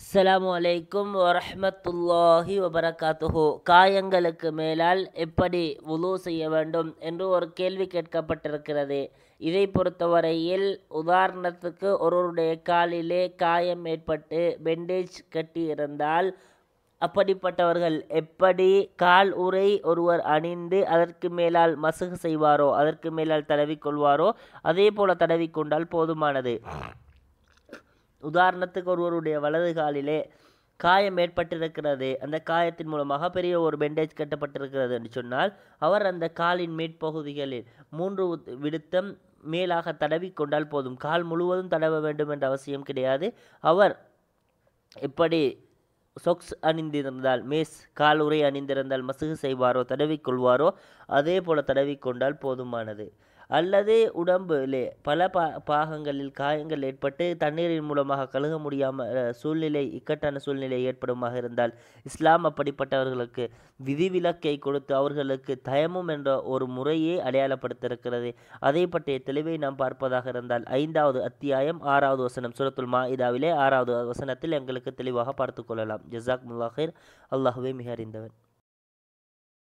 அஸ்லாம் அலைக்கும் வரமத்துல்லாஹி வபரகாத்துஹு காயங்களுக்கு மேலால் எப்படி உலு செய்ய வேண்டும் என்று ஒரு கேள்வி கேட்கப்பட்டிருக்கிறது இதை பொறுத்தவரையில் உதாரணத்துக்கு ஒருவருடைய காலிலே காயம் ஏற்பட்டு பெண்டேஜ் கட்டி இருந்தால் அப்படிப்பட்டவர்கள் எப்படி கால் உரை ஒருவர் அணிந்து அதற்கு மேலால் மசுகு செய்வாரோ அதற்கு மேலால் தடவிக்கொள்வாரோ அதே போல தடவிக்கொண்டால் போதுமானது உதாரணத்துக்கு ஒருவருடைய வலது காலிலே காயம் ஏற்பட்டிருக்கிறது அந்த காயத்தின் மூலமாக பெரிய ஒரு பெண்டேஜ் கட்டப்பட்டிருக்கிறது என்று சொன்னால் அவர் அந்த காலின் மேற்பகுதிகளில் மூன்று விடுத்தம் மேலாக தடவி கொண்டால் போதும் கால் முழுவதும் தடவ வேண்டும் என்ற அவசியம் கிடையாது அவர் எப்படி சொக்ஸ் அணிந்திருந்தால் மேஸ் கால் உரை அணிந்திருந்தால் மசுகு செய்வாரோ தடவிக்கொள்வாரோ அதே போல தடவிக்கொண்டால் போதுமானது அல்லது உடம்புலே பல பா பாகங்களில் காயங்கள் ஏற்பட்டு தண்ணீரின் மூலமாக கழுக முடியாமல் சூழ்நிலை இக்கட்டான சூழ்நிலை ஏற்படுமாக இருந்தால் இஸ்லாம் அப்படிப்பட்டவர்களுக்கு விதிவிலக்கை கொடுத்து அவர்களுக்கு தயமும் என்ற ஒரு முறையே அடையாளப்படுத்தியிருக்கிறது அதை பற்றிய தெளிவை நாம் பார்ப்பதாக இருந்தால் ஐந்தாவது அத்தியாயம் ஆறாவது வசனம் சுரத்துல் மா இதாவிலே ஆறாவது வசனத்தில் எங்களுக்கு தெளிவாக பார்த்துக்கொள்ளலாம் ஜசாக் முல்லாஹிர் அல்லாஹுவே மிக அறிந்தவன்